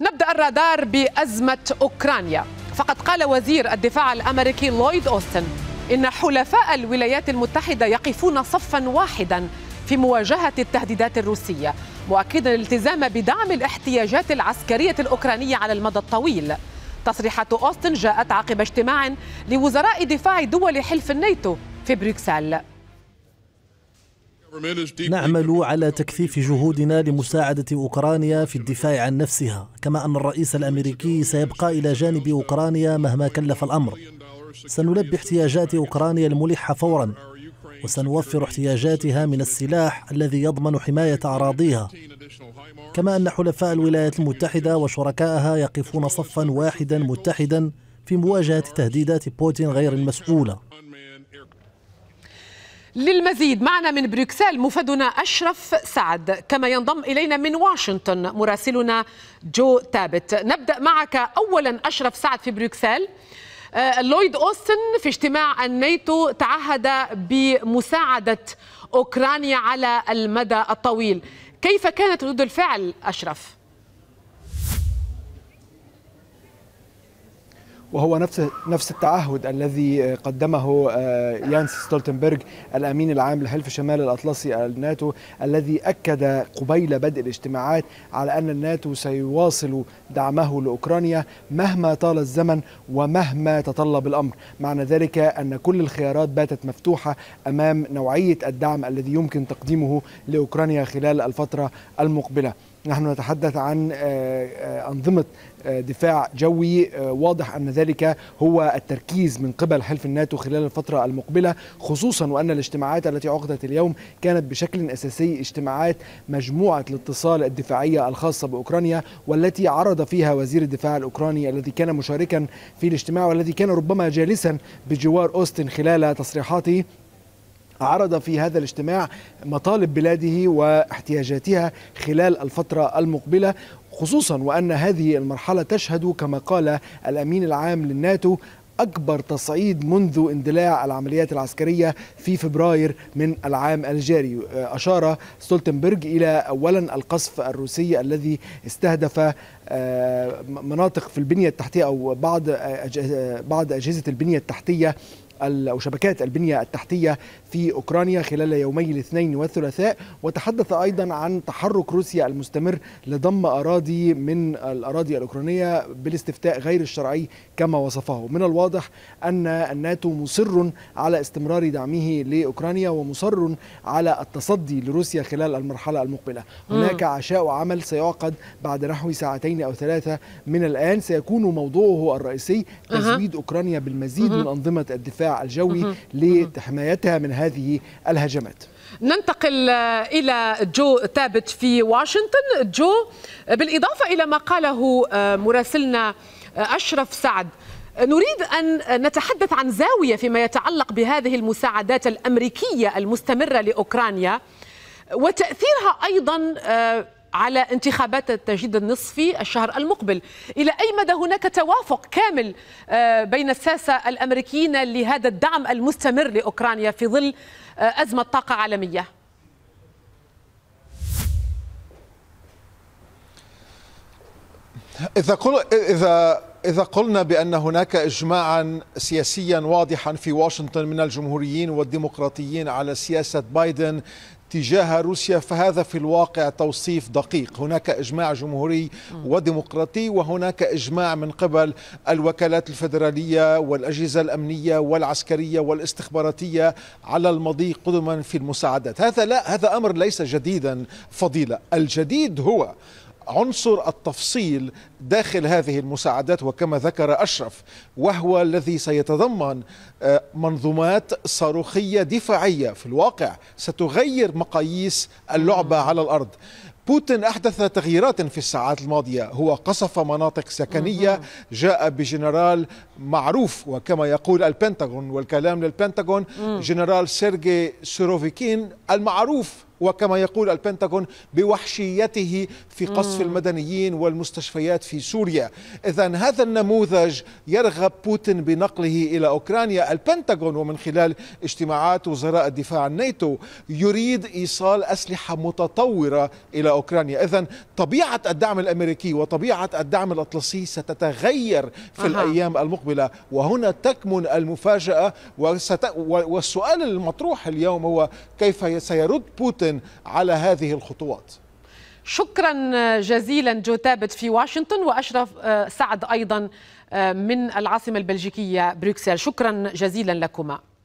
نبدأ الرادار بأزمة أوكرانيا فقد قال وزير الدفاع الأمريكي لويد أوستن إن حلفاء الولايات المتحدة يقفون صفا واحدا في مواجهة التهديدات الروسية مؤكدا الالتزام بدعم الاحتياجات العسكرية الأوكرانية على المدى الطويل تصريحات أوستن جاءت عقب اجتماع لوزراء دفاع دول حلف الناتو في بروكسل نعمل على تكثيف جهودنا لمساعدة أوكرانيا في الدفاع عن نفسها كما أن الرئيس الأمريكي سيبقى إلى جانب أوكرانيا مهما كلف الأمر سنلبي احتياجات أوكرانيا الملحة فورا وسنوفر احتياجاتها من السلاح الذي يضمن حماية أراضيها كما أن حلفاء الولايات المتحدة وشركائها يقفون صفا واحدا متحدا في مواجهة تهديدات بوتين غير المسؤولة للمزيد معنا من بروكسل مفدنا أشرف سعد كما ينضم إلينا من واشنطن مراسلنا جو تابت نبدأ معك أولا أشرف سعد في بروكسل آه، لويد أوستن في اجتماع الناتو تعهد بمساعدة أوكرانيا على المدى الطويل كيف كانت ردود الفعل أشرف؟ وهو نفس نفس التعهد الذي قدمه آه، يانس ستولتنبرغ الامين العام لحلف شمال الاطلسي الناتو الذي اكد قبيل بدء الاجتماعات على ان الناتو سيواصل دعمه لاوكرانيا مهما طال الزمن ومهما تطلب الامر، معنى ذلك ان كل الخيارات باتت مفتوحه امام نوعيه الدعم الذي يمكن تقديمه لاوكرانيا خلال الفتره المقبله. نحن نتحدث عن آه، آه، أنظمة آه، دفاع جوي واضح أن ذلك هو التركيز من قبل حلف الناتو خلال الفترة المقبلة خصوصا وأن الاجتماعات التي عقدت اليوم كانت بشكل أساسي اجتماعات مجموعة الاتصال الدفاعية الخاصة بأوكرانيا والتي عرض فيها وزير الدفاع الأوكراني الذي كان مشاركا في الاجتماع والذي كان ربما جالسا بجوار أوستن خلال تصريحاته عرض في هذا الاجتماع مطالب بلاده واحتياجاتها خلال الفترة المقبلة خصوصا وأن هذه المرحلة تشهد كما قال الأمين العام للناتو أكبر تصعيد منذ اندلاع العمليات العسكرية في فبراير من العام الجاري أشار ستولتنبرج إلى أولا القصف الروسي الذي استهدف آه، مناطق في البنية التحتية أو بعض آه، بعض أجهزة البنية التحتية أو شبكات البنية التحتية في أوكرانيا خلال يومي الاثنين والثلاثاء وتحدث أيضا عن تحرك روسيا المستمر لضم أراضي من الأراضي الأوكرانية بالاستفتاء غير الشرعي كما وصفه من الواضح أن الناتو مصر على استمرار دعمه لأوكرانيا ومصر على التصدي لروسيا خلال المرحلة المقبلة هناك عشاء عمل سيعقد بعد نحو ساعتين أو ثلاثة من الآن سيكون موضوعه الرئيسي تزويد أوكرانيا بالمزيد من أنظمة الدفاع الجوي لحمايتها من هذه الهجمات ننتقل آه، إلى جو ثابت في واشنطن جو آه، بالإضافة إلى ما قاله آه، مراسلنا أشرف سعد نريد أن نتحدث عن زاوية فيما يتعلق بهذه المساعدات الأمريكية المستمرة لأوكرانيا وتأثيرها أيضا على انتخابات التجديد النصفي الشهر المقبل إلى أي مدى هناك توافق كامل آه، بين الساسة الأمريكيين لهذا الدعم المستمر لأوكرانيا في ظل آه، أزمة طاقة عالمية؟ إذا, قل... إذا إذا قلنا بأن هناك إجماعا سياسيا واضحا في واشنطن من الجمهوريين والديمقراطيين على سياسة بايدن تجاه روسيا فهذا في الواقع توصيف دقيق هناك إجماع جمهوري وديمقراطي وهناك إجماع من قبل الوكالات الفيدرالية والأجهزة الأمنية والعسكرية والاستخباراتية على المضي قدما في المساعدات هذا لا هذا أمر ليس جديدا فضيلة الجديد هو عنصر التفصيل داخل هذه المساعدات وكما ذكر أشرف وهو الذي سيتضمن آه، منظومات صاروخية دفاعية في الواقع ستغير مقاييس اللعبة على الأرض بوتين أحدث تغييرات في الساعات الماضية هو قصف مناطق سكنية جاء بجنرال معروف وكما يقول البنتاغون والكلام للبنتاغون جنرال سيرجي سوروفيكين المعروف وكما يقول البنتاغون بوحشيته في قصف المدنيين والمستشفيات في سوريا إذا هذا النموذج يرغب بوتين بنقله إلى أوكرانيا البنتاغون ومن خلال اجتماعات وزراء الدفاع الناتو يريد إيصال أسلحة متطورة إلى أوكرانيا إذا طبيعة الدعم الأمريكي وطبيعة الدعم الأطلسي ستتغير في أه. الأيام المقبلة وهنا تكمن المفاجأة وست... والسؤال المطروح اليوم هو كيف سيرد بوتين على هذه الخطوات شكرا جزيلا جو تابت في واشنطن واشرف آه، سعد ايضا آه، من العاصمه البلجيكيه بروكسل شكرا جزيلا لكما